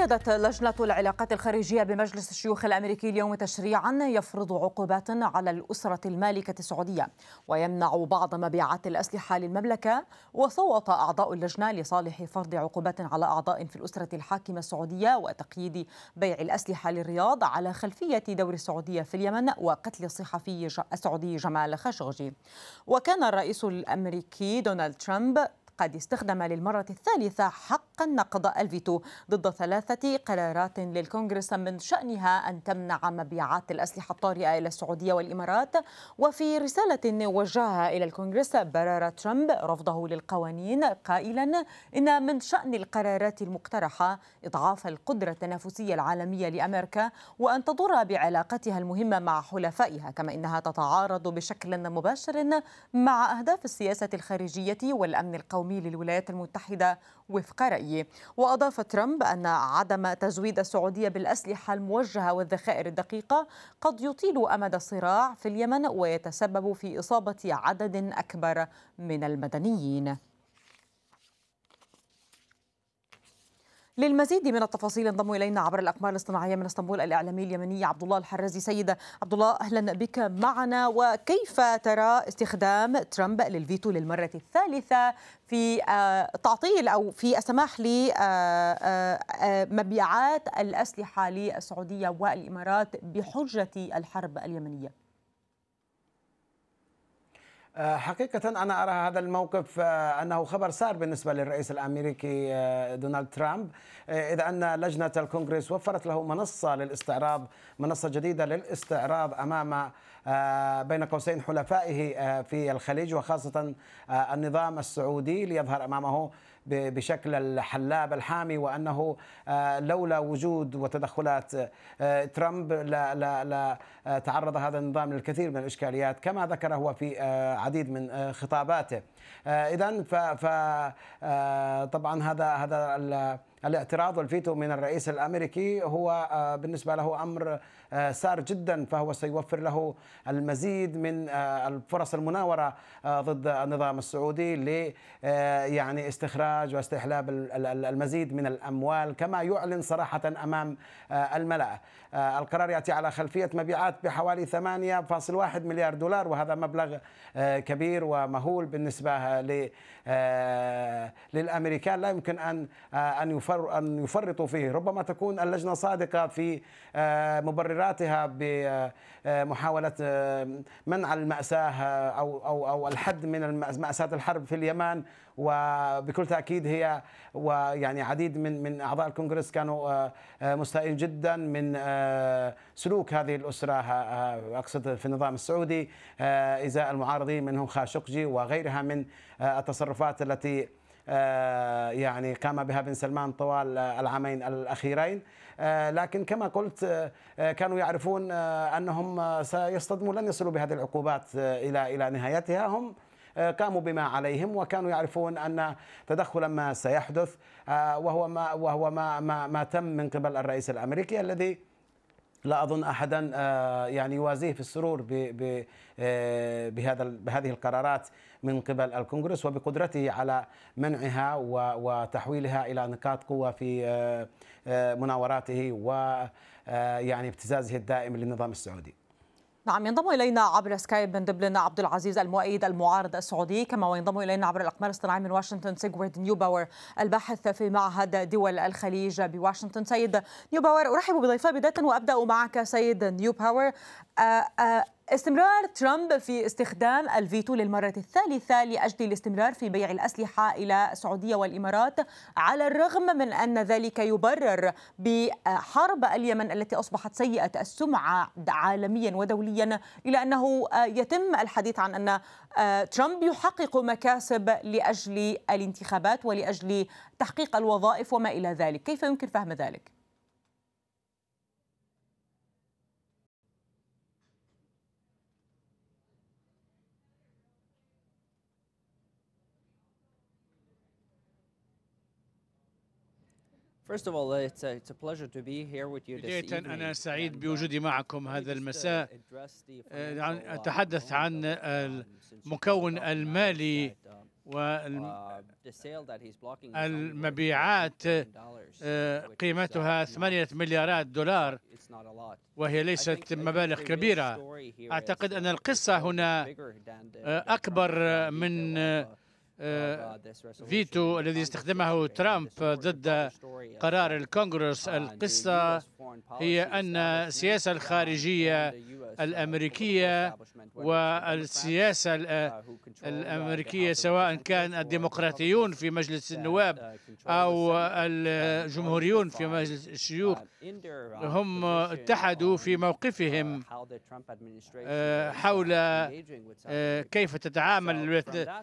أيدت لجنة العلاقات الخارجية بمجلس الشيوخ الأمريكي اليوم تشريعا يفرض عقوبات على الأسرة المالكة السعودية ويمنع بعض مبيعات الأسلحة للمملكة وصوت أعضاء اللجنة لصالح فرض عقوبات على أعضاء في الأسرة الحاكمة السعودية وتقييد بيع الأسلحة للرياض على خلفية دور السعودية في اليمن وقتل الصحفي السعودي جمال خاشقجي وكان الرئيس الأمريكي دونالد ترامب قد استخدم للمرة الثالثة حق النقض الفيتو ضد ثلاثة قرارات للكونغرس من شأنها أن تمنع مبيعات الأسلحة الطارئة إلى السعودية والإمارات وفي رسالة وجهها إلى الكونغرس برر ترامب رفضه للقوانين قائلا إن من شأن القرارات المقترحة إضعاف القدرة التنافسية العالمية لأمريكا وأن تضر بعلاقتها المهمة مع حلفائها كما إنها تتعارض بشكل مباشر مع أهداف السياسة الخارجية والأمن القومي العالمي للولايات المتحدة وفق رأيه وأضاف ترامب أن عدم تزويد السعودية بالأسلحة الموجهة والذخائر الدقيقة قد يطيل أمد الصراع في اليمن ويتسبب في إصابة عدد أكبر من المدنيين للمزيد من التفاصيل انضموا الينا عبر الاقمار الاصطناعيه من اسطنبول الاعلامي اليمني عبد الله الحرازي سيده عبد الله اهلا بك معنا وكيف ترى استخدام ترامب للفيتو للمره الثالثه في آه، تعطيل او في السماح لمبيعات آه، آه، الاسلحه للسعوديه والامارات بحجه الحرب اليمنيه آه، حقيقة أنا أرى هذا الموقف آه، أنه خبر سار بالنسبة للرئيس الأمريكي آه، دونالد ترامب إذ أن لجنة الكونغرس وفرت له منصة للاستعراض منصة جديدة للاستعراض أمام آه، بين قوسين حلفائه آه، في الخليج وخاصة آه، النظام السعودي ليظهر أمامه بشكل الحلاب الحامي وانه لولا وجود وتدخلات ترامب لا لا لا تعرض هذا النظام للكثير من الاشكاليات كما ذكر هو في عديد من خطاباته اذا فطبعا هذا هذا الاعتراض والفيتو من الرئيس الامريكي هو آه، بالنسبه له امر آه، سار جدا فهو سيوفر له المزيد من آه، الفرص المناوره ضد النظام السعودي ل يعني استخراج واستحلاب المزيد من الاموال كما يعلن صراحه امام الملأ. القرار ياتي على خلفيه مبيعات بحوالي 8.1 مليار دولار وهذا مبلغ كبير ومهول بالنسبه للامريكان لا يمكن ان ان يفعل يفر أن يفرطوا فيه ربما تكون اللجنة صادقة في آه، مبرراتها بمحاولة آه، آه، منع المأساة أو أو أو الحد من مأساة الحرب في اليمن وبكل تأكيد هي ويعني عديد من من أعضاء الكونغرس كانوا مستائين جدا من سلوك هذه الأسرة أقصد في النظام السعودي إزاء المعارضين منهم خاشقجي وغيرها من التصرفات التي آه، يعني قام بها بن سلمان طوال آه، العامين الأخيرين آه، لكن كما قلت كانوا يعرفون أنهم سيصطدموا لن يصلوا بهذه العقوبات إلى إلى نهايتها هم قاموا بما عليهم وكانوا يعرفون ان تدخلا ما سيحدث وهو ما وهو ما ما, ما تم من قبل الرئيس الامريكي الذي لا اظن احدا يعني يوازيه في السرور بهذا بهذه القرارات من قبل الكونغرس وبقدرته على منعها وتحويلها الى نقاط قوه في آه، آه، مناوراته و آه، يعني ابتزازه الدائم للنظام السعودي. نعم ينضم الينا عبر سكايب من دبلن عبد العزيز المؤيد المعارض السعودي كما وينضم الينا عبر الاقمار الصناعيه من واشنطن سيجوارد نيوباور الباحث في معهد دول الخليج بواشنطن سيد نيوباور ارحب بضيفه بدايه وابدا معك سيد نيوباور استمرار ترامب في استخدام الفيتو للمرة الثالثة لأجل الاستمرار في بيع الأسلحة إلى السعودية والإمارات على الرغم من أن ذلك يبرر بحرب اليمن التي أصبحت سيئة السمعة عالميا ودوليا إلى أنه آه، يتم الحديث عن أن آه، ترامب يحقق مكاسب لأجل الانتخابات ولأجل تحقيق الوظائف وما إلى ذلك كيف يمكن فهم ذلك؟ First of all, it's a, it's a pleasure to be here with you this بداية أنا سعيد بوجودي uh, معكم هذا uh, المساء آه، uh, أتحدث عن um, المكون المالي والمبيعات آه، قيمتها 8 مليارات دولار وهي ليست مبالغ كبيرة أعتقد أن القصة هنا آه، أكبر من آه، فيتو الذي استخدمه ترامب ضد قرار الكونغرس القصة هي أن السياسة الخارجية uh, الأمريكية والسياسة uh, الأمريكية سواء كان الديمقراطيون في مجلس النواب أو الجمهوريون في مجلس الشيوخ uh, هم اتحدوا في موقفهم uh, آه، حول uh, آه، كيف تتعامل آه،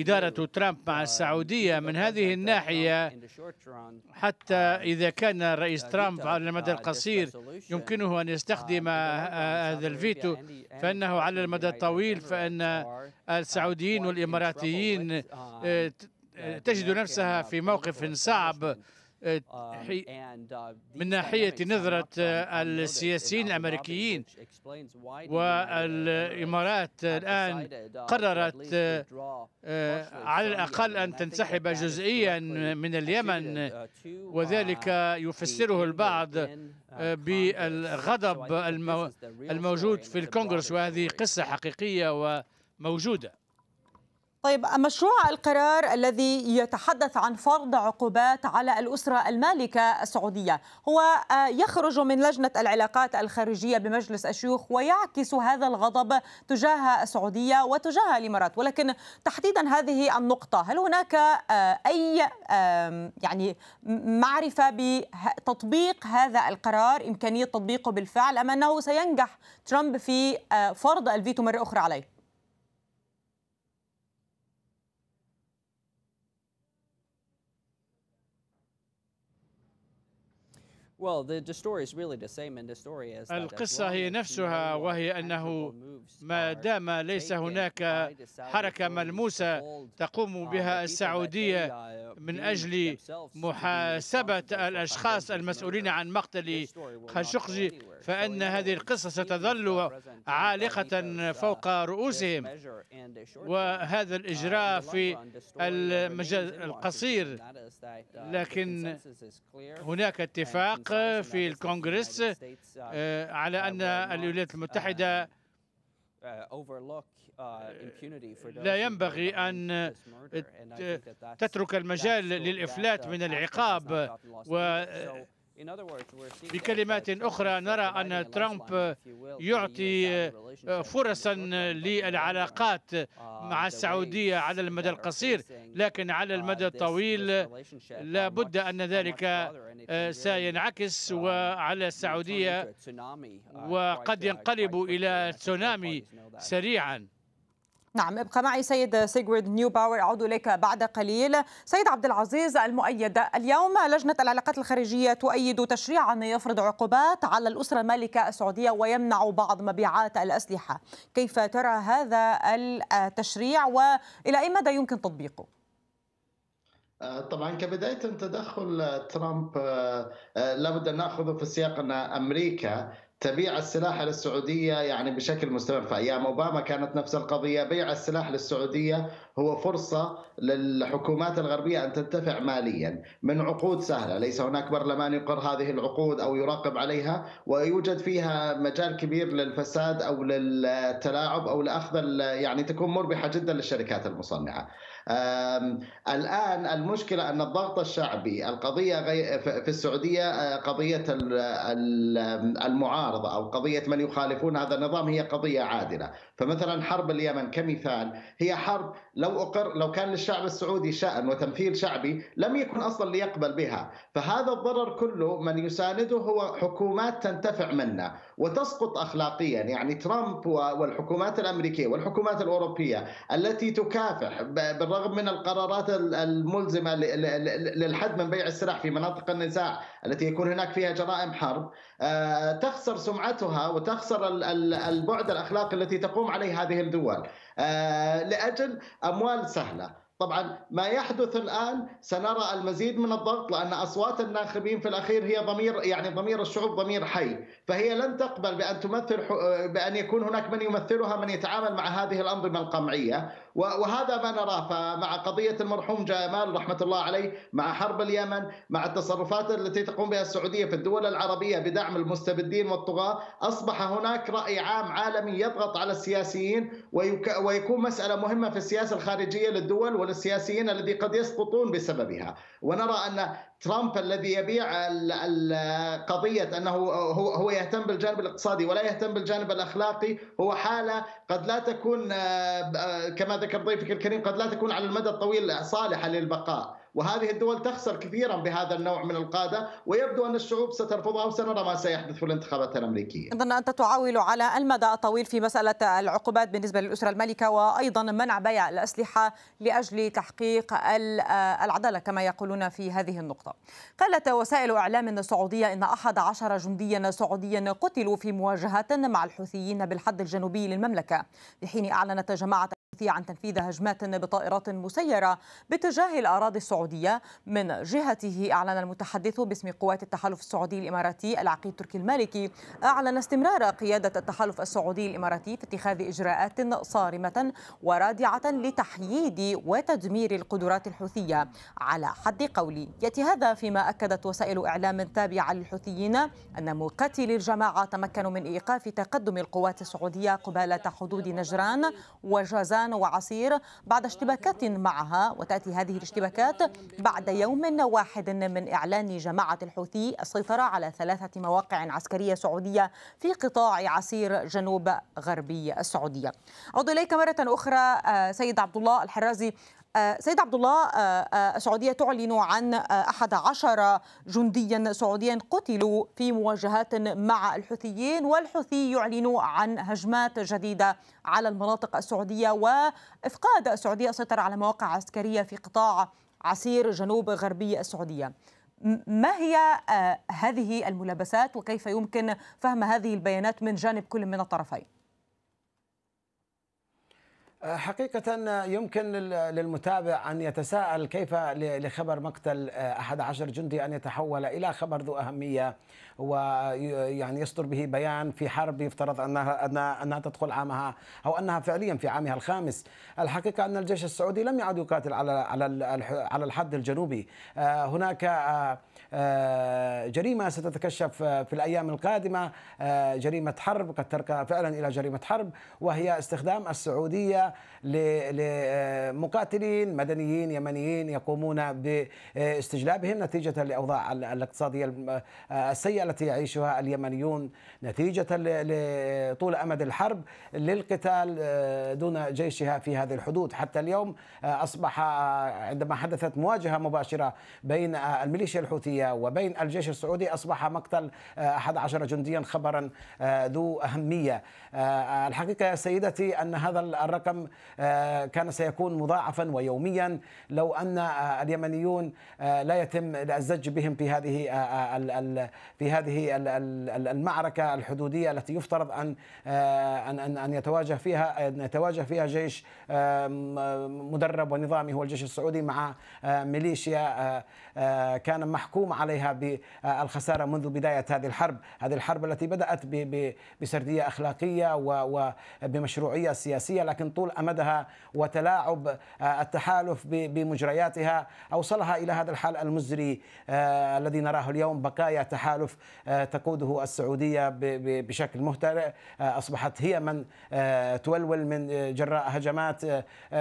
إدارة ترامب مع السعودية من هذه الناحية حتى إذا كان الرئيس ترامب على المدى القصير يمكنه أن يستخدم هذا الفيتو فإنه على المدى الطويل فإن السعوديين والإماراتيين آه، um, آه، تجد نفسها في موقف صعب آه، um, uh, من ناحية نظرة السياسيين الأمريكيين والإمارات الآن uh, قررت على الأقل أن تنسحب جزئيا من اليمن uh, وذلك يفسره البعض بالغضب الموجود في الكونغرس وهذه قصة حقيقية و موجوده طيب مشروع القرار الذي يتحدث عن فرض عقوبات على الأسرة المالكة السعودية هو آه، يخرج من لجنة العلاقات الخارجية بمجلس الشيوخ ويعكس هذا الغضب تجاه السعودية وتجاه الإمارات ولكن تحديدا هذه النقطة هل هناك آه، أي يعني معرفة بتطبيق هذا القرار إمكانية تطبيقه بالفعل أم أنه سينجح ترامب في آه، فرض الفيتو مرة أخرى عليه؟ القصة هي نفسها وهي أنه ما دام ليس هناك حركة ملموسة تقوم uh, بها السعودية uh, من أجل محاسبة الأشخاص المسؤولين عن مقتل خاشقجي فإن هذه القصة ستظل عالقة فوق رؤوسهم وهذا الإجراء في المجال القصير لكن هناك اتفاق في الكونغرس آه، على أن الولايات المتحدة لا ينبغي أن تترك المجال للإفلات من العقاب و بكلمات أخرى نرى أن ترامب يعطي uh, فرصا للعلاقات uh, مع السعودية على المدى القصير لكن على uh, المدى الطويل لا بد أن ذلك سينعكس um, وعلى السعودية وقد ينقلب إلى تسونامي سريعا نعم ابقى معي سيد سيغويد نيو باور اعود اليك بعد قليل سيد عبد العزيز المؤيد اليوم لجنه العلاقات الخارجيه تؤيد تشريعا يفرض عقوبات على الاسره المالكه السعوديه ويمنع بعض مبيعات الاسلحه كيف ترى هذا التشريع والى اي مدى يمكن تطبيقه آه، طبعا كبدايه تدخل ترامب آه، آه، لابد ان ناخذه في سياق ان امريكا تبيع السلاح للسعوديه يعني بشكل مستمر، في ايام اوباما كانت نفس القضيه، بيع السلاح للسعوديه هو فرصة للحكومات الغربية أن تنتفع ماليا من عقود سهلة ليس هناك برلمان يقر هذه العقود أو يراقب عليها ويوجد فيها مجال كبير للفساد أو للتلاعب أو لأخذ يعني تكون مربحة جدا للشركات المصنعة الآن المشكلة أن الضغط الشعبي القضية في السعودية آه، قضية المعارضة أو قضية من يخالفون هذا النظام هي قضية عادلة فمثلا حرب اليمن كمثال هي حرب لو أقر لو كان للشعب السعودي شأن وتمثيل شعبي لم يكن أصلا ليقبل بها فهذا الضرر كله من يسانده هو حكومات تنتفع منه وتسقط أخلاقيا يعني ترامب والحكومات الأمريكية والحكومات الأوروبية التي تكافح بالرغم من القرارات الملزمة للحد من بيع السلاح في مناطق النزاع التي يكون هناك فيها جرائم حرب آه، تخسر سمعتها وتخسر البعد الأخلاقي التي تقوم عليه هذه الدول آه، لاجل اموال سهله طبعا ما يحدث الان سنرى المزيد من الضغط لان اصوات الناخبين في الاخير هي ضمير يعني ضمير الشعوب ضمير حي، فهي لن تقبل بان تمثل بان يكون هناك من يمثلها من يتعامل مع هذه الانظمه القمعيه، وهذا ما نراه فمع قضية المرحوم جمال رحمة الله عليه مع حرب اليمن مع التصرفات التي تقوم بها السعودية في الدول العربية بدعم المستبدين والطغاة أصبح هناك رأي عام عالمي يضغط على السياسيين ويكون مسألة مهمة في السياسة الخارجية للدول وللسياسيين الذي قد يسقطون بسببها ونرى أن ترامب الذي يبيع قضية أنه هو يهتم بالجانب الاقتصادي ولا يهتم بالجانب الأخلاقي هو حالة قد لا تكون آه، آه، كما ضيفك الكريم قد لا تكون على المدى الطويل صالحه للبقاء وهذه الدول تخسر كثيرا بهذا النوع من القادة ويبدو أن الشعوب سترفضها وسنرى ما سيحدث في الانتخابات الأمريكية أظن أنت تعول على المدى الطويل في مسألة العقوبات بالنسبة للأسرة المالكة وأيضا منع بيع الأسلحة لأجل تحقيق العدالة كما يقولون في هذه النقطة قالت وسائل إعلام سعودية إن أحد عشر جنديا سعوديا قتلوا في مواجهات مع الحوثيين بالحد الجنوبي للمملكة في حين أعلنت جماعة الحوثي عن تنفيذ هجمات بطائرات مسيرة باتجاه الأراضي السعودية السعودية من جهته أعلن المتحدث باسم قوات التحالف السعودي الإماراتي العقيد تركي المالكي أعلن استمرار قيادة التحالف السعودي الإماراتي في اتخاذ إجراءات صارمة ورادعة لتحييد وتدمير القدرات الحوثية على حد قولي يأتي هذا فيما أكدت وسائل إعلام تابعة للحوثيين أن مقاتلي الجماعة تمكنوا من إيقاف تقدم القوات السعودية قبالة حدود نجران وجازان وعصير بعد اشتباكات معها وتأتي هذه الاشتباكات بعد يوم واحد من إعلان جماعة الحوثي السيطرة على ثلاثة مواقع عسكرية سعودية في قطاع عسير جنوب غربي السعودية أعود إليك مرة أخرى آه، سيد عبد الله الحرازي آه، سيد عبد الله آه، السعودية تعلن عن 11 جنديا سعوديا قتلوا في مواجهات مع الحوثيين والحوثي يعلن عن هجمات جديدة على المناطق السعودية وإفقاد السعودية السيطرة على مواقع عسكرية في قطاع عسير جنوب غربي السعودية ما هي آه، هذه الملابسات وكيف يمكن فهم هذه البيانات من جانب كل من الطرفين؟ حقيقة يمكن للمتابع أن يتساءل كيف لخبر مقتل آه، أحد عشر جندي أن يتحول إلى خبر ذو أهمية ويعني يصدر به بيان في حرب يفترض أنها, أنها, أنها تدخل عامها أو أنها فعليا في عامها الخامس الحقيقة أن الجيش السعودي لم يعد يقاتل على, على, على الحد الجنوبي آه، هناك آه، جريمة ستتكشف في الأيام القادمة جريمة حرب قد ترقى فعلا إلى جريمة حرب وهي استخدام السعودية لمقاتلين آه، مدنيين يمنيين يقومون باستجلابهم نتيجة لأوضاع الاقتصادية آه، السيئة التي يعيشها اليمنيون نتيجة لطول أمد الحرب للقتال آه، دون جيشها في هذه الحدود حتى اليوم أصبح عندما حدثت مواجهة مباشرة بين الميليشيا الحوثية وبين الجيش السعودي أصبح مقتل 11 جنديا خبرا ذو أهمية الحقيقة يا سيدتي أن هذا الرقم الدم آه، كان سيكون مضاعفا ويوميا لو أن آه، اليمنيون آه، لا يتم الزج بهم في هذه في هذه المعركة الحدودية التي يفترض أن أن أن يتواجه فيها أن يتواجه فيها جيش مدرب ونظامي هو الجيش السعودي مع ميليشيا كان محكوم عليها بالخسارة منذ بداية هذه الحرب هذه الحرب التي بدأت بسردية أخلاقية وبمشروعية سياسية لكن طول طول امدها وتلاعب آه، التحالف بمجرياتها اوصلها الى هذا الحال المزري آه، الذي نراه اليوم بقايا تحالف آه، تقوده السعوديه بشكل مهترئ اصبحت هي من تولول من جراء هجمات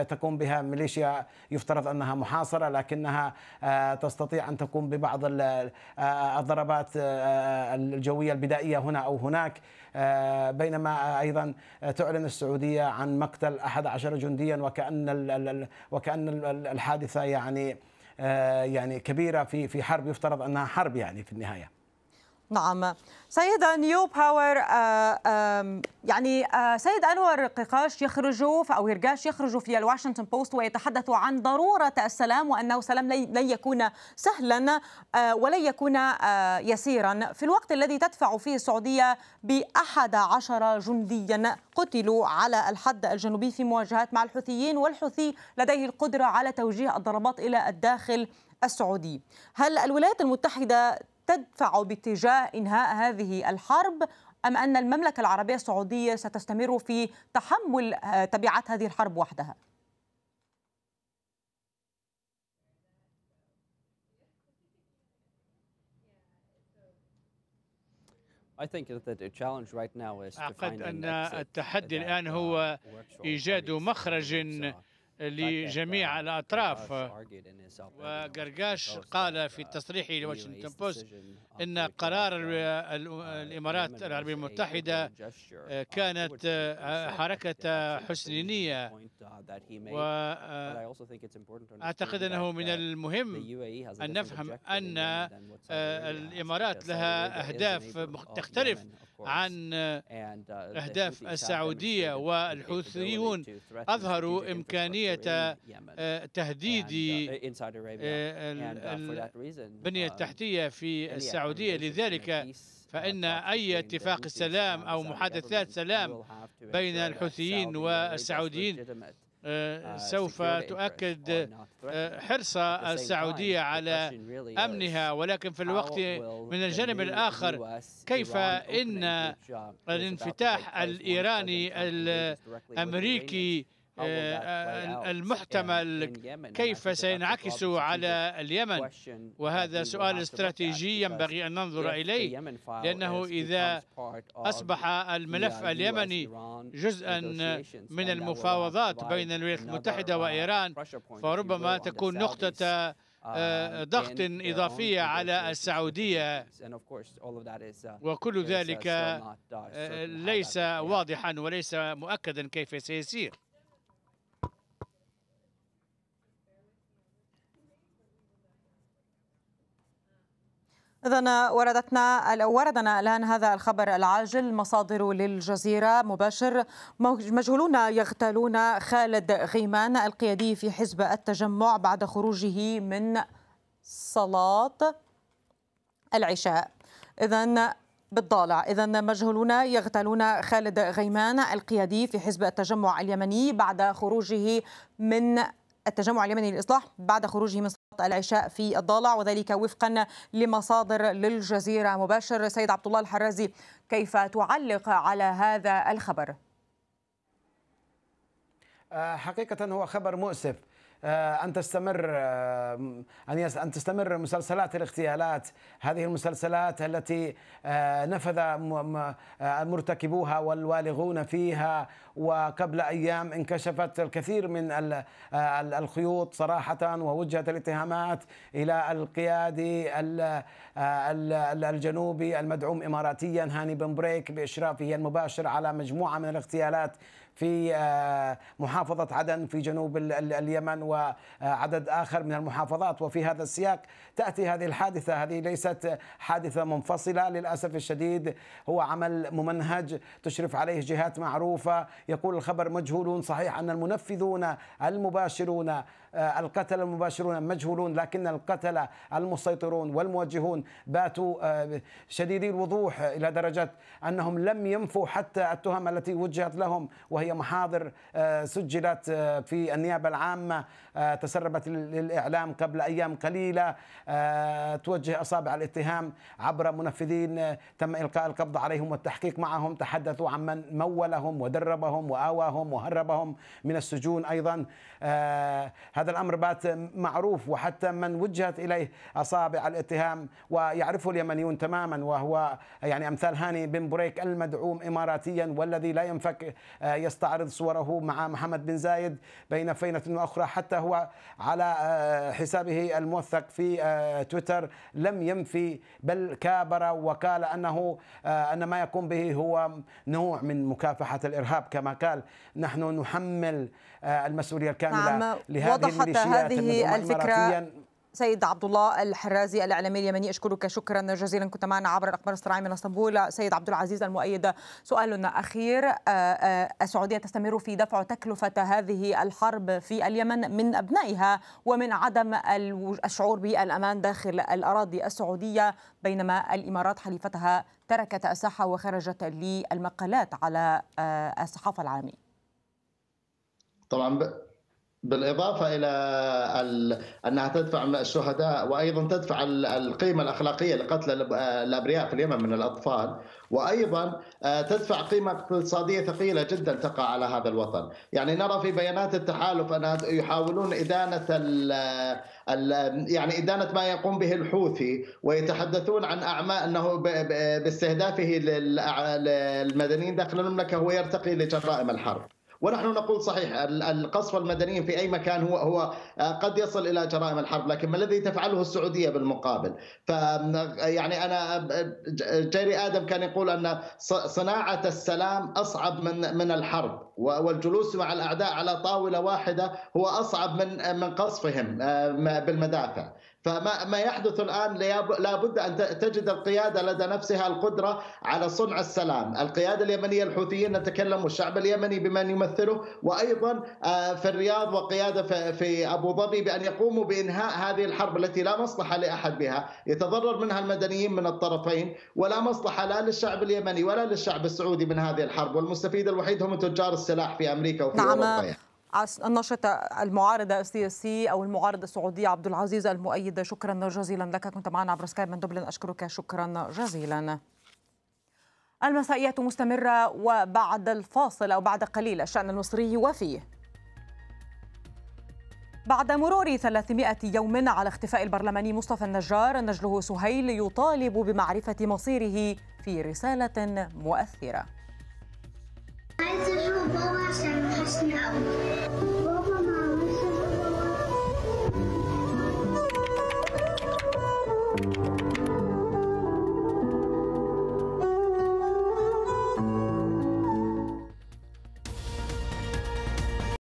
تقوم بها ميليشيا يفترض انها محاصره لكنها تستطيع ان تقوم ببعض الضربات الجويه البدائيه هنا او هناك آه، بينما ايضا تعلن السعوديه عن مقتل 11 جنديا وكان وكان الحادثه يعني آه، يعني كبيره في في حرب يفترض انها حرب يعني في النهايه نعم سيد نيو باور آه، يعني آه، سيد انور قيقاش يخرج او يرجاش يخرج في الواشنطن بوست ويتحدث عن ضروره السلام وانه السلام لن يكون سهلا آه، ولن يكون يسيرا في الوقت الذي تدفع فيه السعوديه باحد عشر جنديا قتلوا على الحد الجنوبي في مواجهات مع الحوثيين والحوثي لديه القدره على توجيه الضربات الى الداخل السعودي هل الولايات المتحده تدفع باتجاه إنهاء هذه الحرب أم أن المملكة العربية السعودية ستستمر في تحمل آه، تبعات هذه الحرب وحدها؟ أعتقد أن التحدي الآن uh, هو إيجاد مخرج لجميع الأطراف وقرقاش قال في uh, تصريحه لواشنطن بوست أن قرار uh, uh, الإمارات العربية المتحدة آه، كانت آه، حركة حسنينية وأعتقد آه، أنه من المهم e أن نفهم أن الإمارات لها أهداف تختلف عن uh, أهداف السعودية والحوثيون أظهروا إمكانية uh, uh, تهديد البنية um, التحتية في السعودية لذلك فإن أي اتفاق السلام أو محادثات سلام بين الحوثيين والسعوديين آه، uh, سوف تؤكد آه، حرص السعودية على أمنها ولكن في الوقت من الجانب الآخر كيف إن الانفتاح الإيراني الأمريكي آه، آه، المحتمل يعني كيف سينعكس على اليمن وهذا سؤال استراتيجي ينبغي أن ننظر إليه لأنه إذا أصبح الملف اليمني جزءا من المفاوضات بين الولايات المتحدة uh, وإيران فربما تكون نقطة uh, uh, ضغط إضافية على السعودية وكل ذلك ليس واضحا وليس مؤكدا كيف سيسير إذا وردتنا وردنا الآن هذا الخبر العاجل مصادر للجزيرة مباشر مجهولون يغتالون خالد غيمان القيادي في حزب التجمع بعد خروجه من صلاة العشاء إذا بالضالع إذا مجهولون يغتالون خالد غيمان القيادي في حزب التجمع اليمني بعد خروجه من التجمع اليمني للإصلاح بعد خروجه من صلاة العشاء في الضالع وذلك وفقا لمصادر للجزيرة مباشر سيد عبد الله الحرازي كيف تعلق على هذا الخبر آه، حقيقة هو خبر مؤسف آه، ان تستمر آه، ان ان تستمر مسلسلات الاغتيالات هذه المسلسلات التي آه، نفذ مرتكبوها والوالغون فيها وقبل ايام انكشفت الكثير من الخيوط صراحه ووجهت الاتهامات الى القيادي الجنوبي المدعوم اماراتيا هاني بن بريك باشرافه المباشر على مجموعه من الاغتيالات في آه، محافظة عدن في جنوب اليمن وعدد آخر من المحافظات وفي هذا السياق تأتي هذه الحادثة هذه ليست حادثة منفصلة للأسف الشديد هو عمل ممنهج تشرف عليه جهات معروفة يقول الخبر مجهولون صحيح أن المنفذون المباشرون آه، القتلة المباشرون مجهولون لكن القتلة المسيطرون والموجهون باتوا آه، شديدي الوضوح إلى درجة أنهم لم ينفوا حتى التهم التي وجهت لهم وهي محاضر آه، سجلت في النيابة العامة تسربت للإعلام قبل أيام قليلة توجه أصابع الاتهام عبر منفذين تم إلقاء القبض عليهم والتحقيق معهم تحدثوا عن من مولهم ودربهم وآواهم وهربهم من السجون أيضا هذا هذا الأمر بات معروف وحتى من وجهت إليه أصابع الاتهام ويعرفه اليمنيون تماما وهو يعني أمثال هاني بن بريك المدعوم إماراتيا والذي لا ينفك آه، يستعرض صوره مع محمد بن زايد بين فينة وأخرى حتى هو على آه، حسابه الموثق في آه، تويتر لم ينفي بل كابر وقال أنه أن ما يقوم به هو نوع من مكافحة الإرهاب كما قال نحن نحمل المسؤولية الكاملة نعم، لهذه طرحت هذه الفكره سيد عبد الله الحرازي الاعلامي اليمني اشكرك شكرا جزيلا كنت معنا عبر الاخبار الصناعيه من اسطنبول سيد عبد العزيز المؤيد سؤال اخير آه، آه، السعوديه تستمر في دفع تكلفه هذه الحرب في اليمن من ابنائها ومن عدم الشعور بالامان داخل الاراضي السعوديه بينما الامارات حليفتها تركت الساحه وخرجت للمقالات على آه، الصحافه العالميه طبعا بالإضافة إلى أنها تدفع الشهداء وأيضا تدفع القيمة الأخلاقية لقتل الأبرياء في اليمن من الأطفال وأيضا آه، تدفع قيمة اقتصادية ثقيلة جدا تقع على هذا الوطن يعني نرى في بيانات التحالف أن يحاولون إدانة الـ الـ يعني إدانة ما يقوم به الحوثي ويتحدثون عن أعمال أنه باستهدافه للمدنيين داخل المملكة هو يرتقي لجرائم الحرب ونحن نقول صحيح القصف المدني في اي مكان هو هو آه، قد يصل الى جرائم الحرب لكن ما الذي تفعله السعوديه بالمقابل ف يعني انا آه، جيري ادم كان يقول ان صناعه السلام اصعب من من الحرب والجلوس مع الاعداء على طاوله واحده هو اصعب من آه، من قصفهم بالمدافع فما ما يحدث الان لابد ان تجد القياده لدى نفسها القدره على صنع السلام، القياده اليمنيه الحوثيين نتكلم والشعب اليمني بمن يمثله وايضا آه، في الرياض وقياده في ابو ظبي بان يقوموا بانهاء هذه الحرب التي لا مصلحه لاحد بها، يتضرر منها المدنيين من الطرفين ولا مصلحه لا للشعب اليمني ولا للشعب السعودي من هذه الحرب، والمستفيد الوحيد هم تجار السلاح في امريكا وفي نعم. اوروبا. النشط المعارض السياسي او المعارض السعودي عبد العزيز المؤيد شكرا جزيلا لك كنت معنا عبر سكايب من دبلن اشكرك شكرا جزيلا المسائية مستمرة وبعد الفاصل أو بعد قليل الشأن المصري وفيه بعد مرور 300 يوم على اختفاء البرلماني مصطفى النجار نجله سهيل يطالب بمعرفة مصيره في رسالة مؤثرة I'm going to and has no.